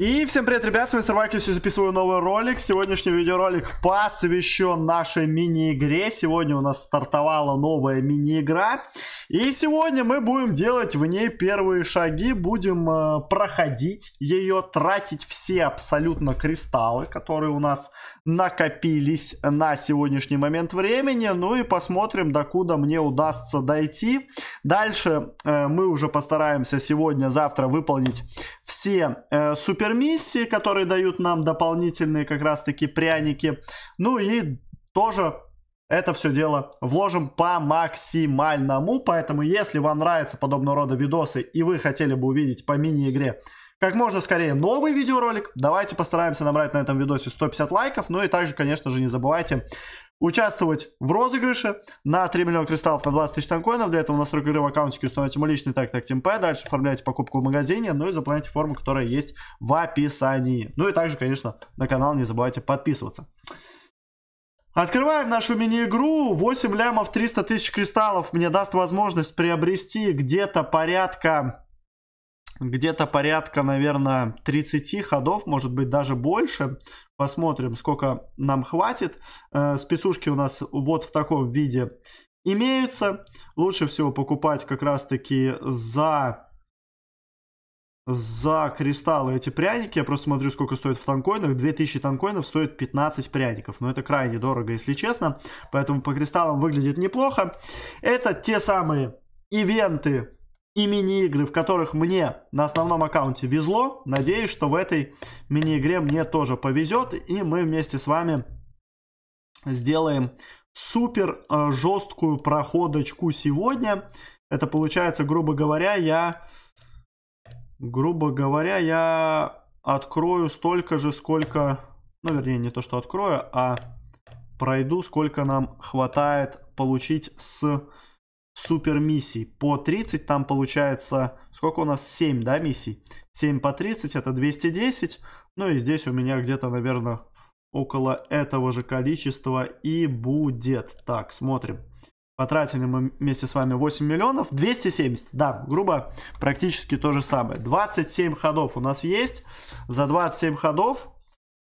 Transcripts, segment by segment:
И всем привет, ребят, с вами Сервакис, я записываю новый ролик. Сегодняшний видеоролик посвящен нашей мини-игре. Сегодня у нас стартовала новая мини-игра. И сегодня мы будем делать в ней первые шаги, будем э, проходить ее, тратить все абсолютно кристаллы, которые у нас накопились на сегодняшний момент времени. Ну и посмотрим, докуда мне удастся дойти. Дальше э, мы уже постараемся сегодня-завтра выполнить все э, супер супермиссии, которые дают нам дополнительные как раз-таки пряники. Ну и тоже это все дело вложим по максимальному. Поэтому, если вам нравятся подобного рода видосы и вы хотели бы увидеть по мини-игре как можно скорее новый видеоролик. Давайте постараемся набрать на этом видосе 150 лайков. Ну и также, конечно же, не забывайте участвовать в розыгрыше на 3 миллиона кристаллов на 20 тысяч танкоинов. Для этого у нас игры в аккаунтике установите мой личный так так ТимП. Дальше оформляйте покупку в магазине. Ну и заполняйте форму, которая есть в описании. Ну и также, конечно, на канал не забывайте подписываться. Открываем нашу мини-игру. 8 лямов 300 тысяч кристаллов мне даст возможность приобрести где-то порядка где-то порядка, наверное, 30 ходов, может быть, даже больше. Посмотрим, сколько нам хватит. Э, спецушки у нас вот в таком виде имеются. Лучше всего покупать как раз-таки за за кристаллы эти пряники. Я просто смотрю, сколько стоит в танкоинах. 2000 танкоинов стоит 15 пряников. Но это крайне дорого, если честно. Поэтому по кристаллам выглядит неплохо. Это те самые ивенты, и мини-игры, в которых мне на основном аккаунте везло. Надеюсь, что в этой мини-игре мне тоже повезет, и мы вместе с вами сделаем супер э, жесткую проходочку сегодня. Это получается, грубо говоря, я... Грубо говоря, я открою столько же, сколько... Ну, вернее, не то, что открою, а пройду, сколько нам хватает получить с супер миссий по 30, там получается, сколько у нас, 7, да, миссий? 7 по 30, это 210, ну и здесь у меня где-то, наверное, около этого же количества и будет. Так, смотрим. Потратили мы вместе с вами 8 миллионов, 270, да, грубо практически то же самое. 27 ходов у нас есть, за 27 ходов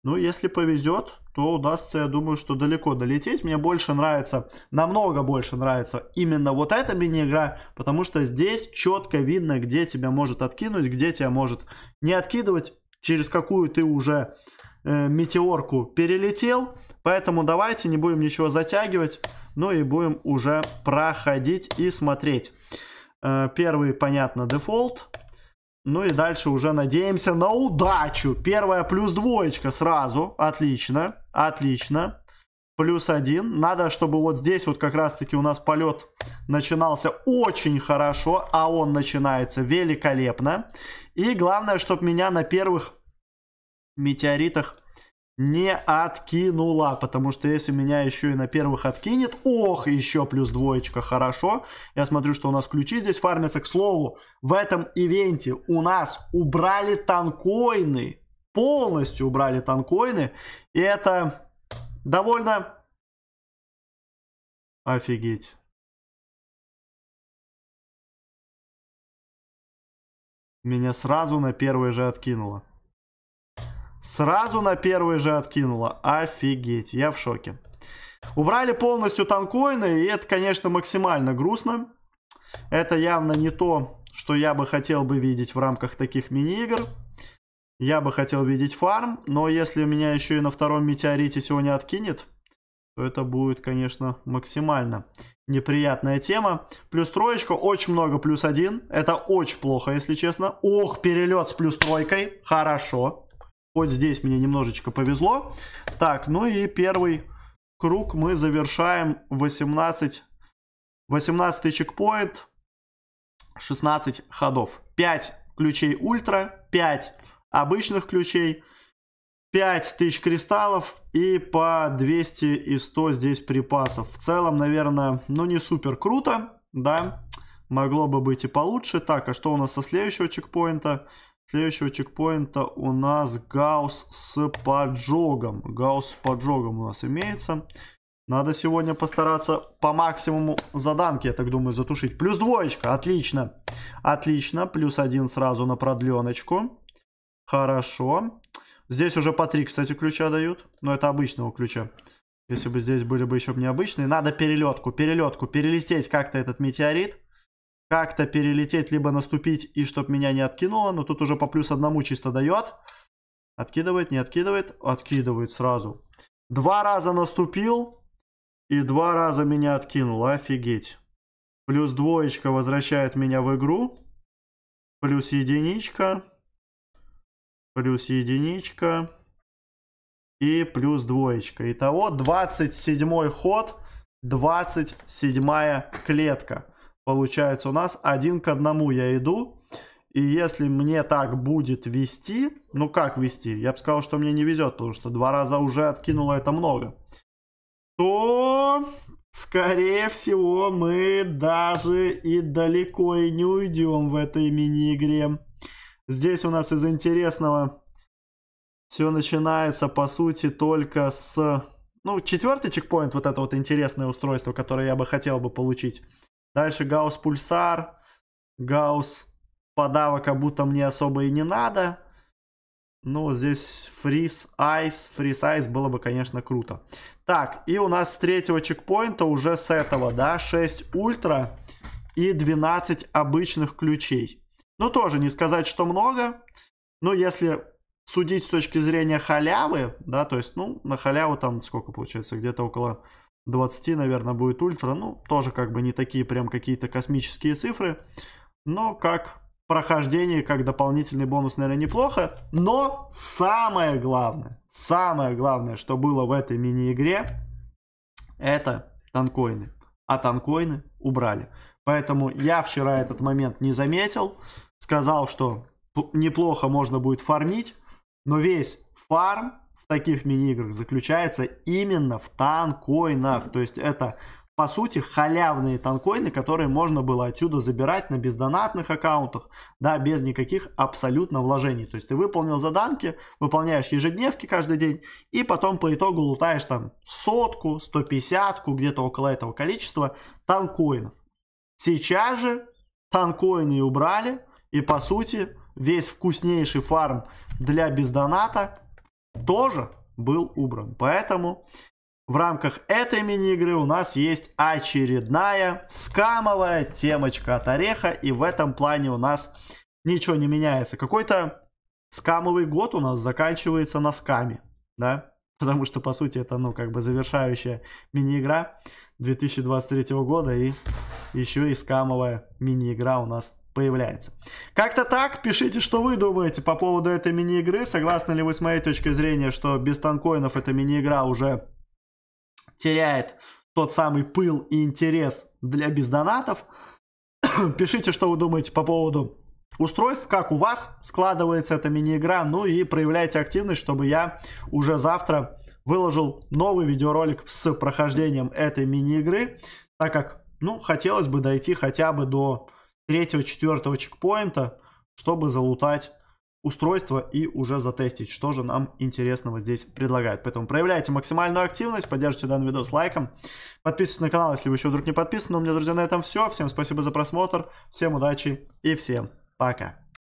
ну, если повезет, то удастся, я думаю, что далеко долететь. Мне больше нравится, намного больше нравится именно вот эта мини-игра, потому что здесь четко видно, где тебя может откинуть, где тебя может не откидывать, через какую ты уже э, метеорку перелетел. Поэтому давайте не будем ничего затягивать, ну и будем уже проходить и смотреть. Э, первый, понятно, дефолт. Ну и дальше уже надеемся на удачу. Первая плюс двоечка сразу. Отлично, отлично. Плюс один. Надо, чтобы вот здесь вот как раз-таки у нас полет начинался очень хорошо, а он начинается великолепно. И главное, чтобы меня на первых метеоритах не откинула, потому что если меня еще и на первых откинет, ох, еще плюс двоечка, хорошо. Я смотрю, что у нас ключи здесь фармятся. К слову, в этом ивенте у нас убрали танкоины, полностью убрали танкоины, и это довольно... Офигеть. Меня сразу на первой же откинуло. Сразу на первый же откинула. Офигеть, я в шоке. Убрали полностью танкоины, и это, конечно, максимально грустно. Это явно не то, что я бы хотел бы видеть в рамках таких мини-игр. Я бы хотел видеть фарм, но если у меня еще и на втором метеорите сегодня откинет, то это будет, конечно, максимально неприятная тема. Плюс троечка, очень много плюс один. Это очень плохо, если честно. Ох, перелет с плюс тройкой, хорошо. Хоть здесь мне немножечко повезло. Так, ну и первый круг мы завершаем 18, 18 чекпоинт, 16 ходов. 5 ключей ультра, 5 обычных ключей, 5000 кристаллов и по 200 и 100 здесь припасов. В целом, наверное, ну не супер круто, да, могло бы быть и получше. Так, а что у нас со следующего чекпоинта? Следующего чекпоинта у нас Гаус с поджогом. Гаус с поджогом у нас имеется. Надо сегодня постараться по максимуму заданки, я так думаю, затушить. Плюс двоечка, отлично. Отлично, плюс один сразу на продленочку. Хорошо. Здесь уже по три, кстати, ключа дают. Но это обычного ключа. Если бы здесь были бы еще необычные. Надо перелетку, перелетку, перелететь как-то этот метеорит как-то перелететь, либо наступить, и чтоб меня не откинуло. Но тут уже по плюс одному чисто дает. Откидывает, не откидывает. Откидывает сразу. Два раза наступил. И два раза меня откинул. Офигеть. Плюс двоечка возвращает меня в игру. Плюс единичка. Плюс единичка. И плюс двоечка. Итого 27 ход. 27 клетка. Получается у нас один к одному я иду. И если мне так будет вести, ну как вести? Я бы сказал, что мне не везет, потому что два раза уже откинуло это много. То, скорее всего, мы даже и далеко и не уйдем в этой мини-игре. Здесь у нас из интересного все начинается, по сути, только с... Ну, четвертый чекпоинт, вот это вот интересное устройство, которое я бы хотел бы получить. Дальше Гаус Пульсар. Гаус подавок, как будто мне особо и не надо. Ну, здесь фриз, айс. Фриз, айс было бы, конечно, круто. Так, и у нас с третьего чекпоинта уже с этого, да, 6 ультра и 12 обычных ключей. Ну, тоже не сказать, что много. Но если судить с точки зрения халявы, да, то есть, ну, на халяву там сколько получается, где-то около 20, наверное, будет ультра. Ну, тоже как бы не такие прям какие-то космические цифры. Но как прохождение, как дополнительный бонус, наверное, неплохо. Но самое главное, самое главное, что было в этой мини-игре, это танкоины. А танкоины убрали. Поэтому я вчера этот момент не заметил. Сказал, что неплохо можно будет фармить. Но весь фарм в таких мини-играх заключается именно в танкоинах. То есть это по сути, халявные танкоины, которые можно было отсюда забирать на бездонатных аккаунтах, да, без никаких абсолютно вложений. То есть ты выполнил заданки, выполняешь ежедневки каждый день, и потом по итогу лутаешь там сотку, 150 где-то около этого количества танкоинов. Сейчас же танкоины убрали, и по сути весь вкуснейший фарм для бездоната тоже был убран. Поэтому в рамках этой мини-игры у нас есть очередная скамовая темочка от Ореха. И в этом плане у нас ничего не меняется. Какой-то скамовый год у нас заканчивается на скаме, да? Потому что, по сути, это, ну, как бы завершающая мини-игра 2023 года и еще и скамовая мини-игра у нас появляется. Как-то так, пишите, что вы думаете по поводу этой мини-игры. Согласны ли вы с моей точкой зрения, что без танкоинов эта мини-игра уже теряет тот самый пыл и интерес для бездонатов? пишите, что вы думаете по поводу устройств, как у вас складывается эта мини-игра, ну и проявляйте активность, чтобы я уже завтра выложил новый видеоролик с прохождением этой мини-игры, так как, ну, хотелось бы дойти хотя бы до третьего-четвертого чекпоинта, чтобы залутать устройство и уже затестить, что же нам интересного здесь предлагают. Поэтому проявляйте максимальную активность, поддержите данный видос лайком, подписывайтесь на канал, если вы еще вдруг не подписаны. Ну, у меня, друзья, на этом все. Всем спасибо за просмотр, всем удачи и всем пока.